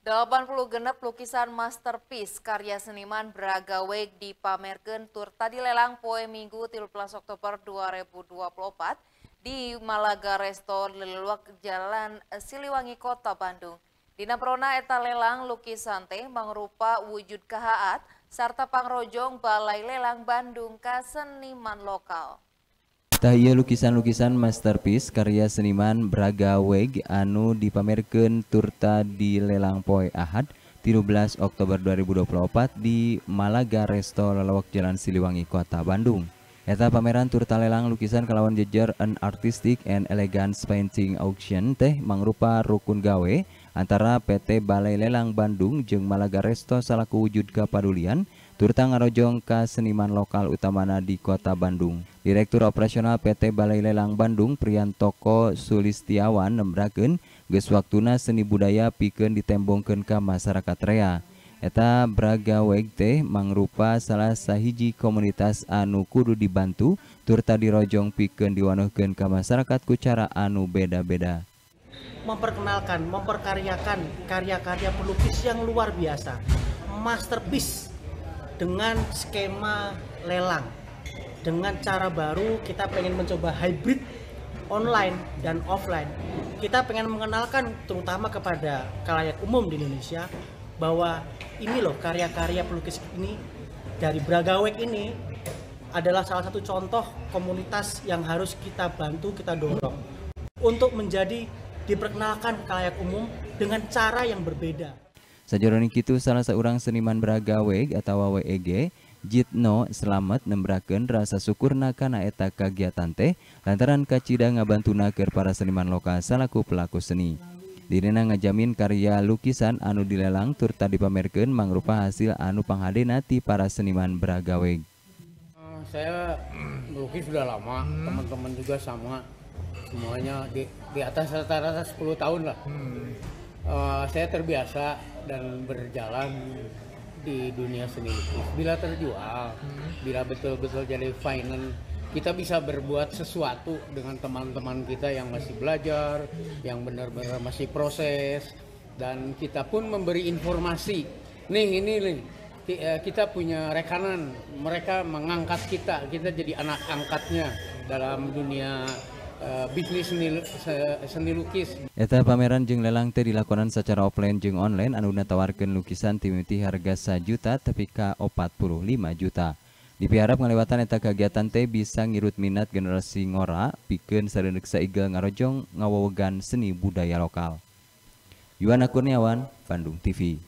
80 genep lukisan masterpiece karya seniman di pamer tur tadi lelang poe Minggu 13 Oktober 2024 di Malaga Resto Leluak Jalan Siliwangi Kota Bandung. Dina prona eta lelang lukisan teh mengrupa wujud kehaat serta pangrojong Balai Lelang Bandung ke seniman lokal. Tahiya lukisan-lukisan masterpiece karya seniman Braga Weg anu dipamerkan turta di lelang poe Ahad 13 Oktober 2024 di Malaga Resto Lelawak Jalan Siliwangi Kota Bandung. Eta pameran turta lelang lukisan kelawan jejer an artistic and elegance painting auction teh mangrupa rukun gawe antara PT Balai Lelang Bandung jeung Malaga Resto salaku wujud kepadulian, Turta ngarojong ke seniman lokal utamana di kota Bandung. Direktur Operasional PT Balai Lelang Bandung Priantoko Sulistiawan nembraken geus waktuna seni budaya piken ditembongkeun ke masyarakat rea. Eta Braga Wegte mangrupa salah sahiji komunitas anu kudu dibantu turta dirojong piken diwanuhkeun ke masyarakat kucara anu beda-beda memperkenalkan, memperkaryakan karya-karya pelukis yang luar biasa masterpiece dengan skema lelang dengan cara baru kita pengen mencoba hybrid online dan offline kita pengen mengenalkan terutama kepada kalayak umum di Indonesia bahwa ini loh karya-karya pelukis ini dari Bragawek ini adalah salah satu contoh komunitas yang harus kita bantu kita dorong untuk menjadi diperkenalkan kalayak umum dengan cara yang berbeda. Sajaroni Kitu salah seorang seniman beragawe atau WEG Jitno selamat nembraken rasa syukur kana eta kegiatan teh lantaran kacida ngabantuna keur para seniman lokal salaku pelaku seni. Direna ngajamin karya lukisan anu dilelang turta dipamerkan mangrupa hasil anu panghadena ti para seniman beragawe. Eh, saya lukis sudah lama, teman-teman juga sama. Semuanya di, di atas rata-rata 10 tahun lah. Hmm uh, saya terbiasa dan berjalan di dunia seni lukis. Bila terjual, hmm. bila betul-betul jadi finance, kita bisa berbuat sesuatu dengan teman-teman kita yang masih belajar, yang benar-benar masih proses, dan kita pun memberi informasi. Nih ini nih eh, kita punya rekanan, mereka mengangkat kita, kita jadi anak angkatnya dalam dunia Uh, bisnis seni, seni lukis. Eta pameran jeng lelang teh dilakukan secara offline jeng online anu tawarkan lukisan timuti harga 1 juta tapi ka 45 juta. Dipiharap ngelewatan eta kegiatan teh bisa ngirut minat generasi ngora bikin sareundeuk saigel ngarojong ngawowegan seni budaya lokal. Yuana Kurniawan, Bandung TV.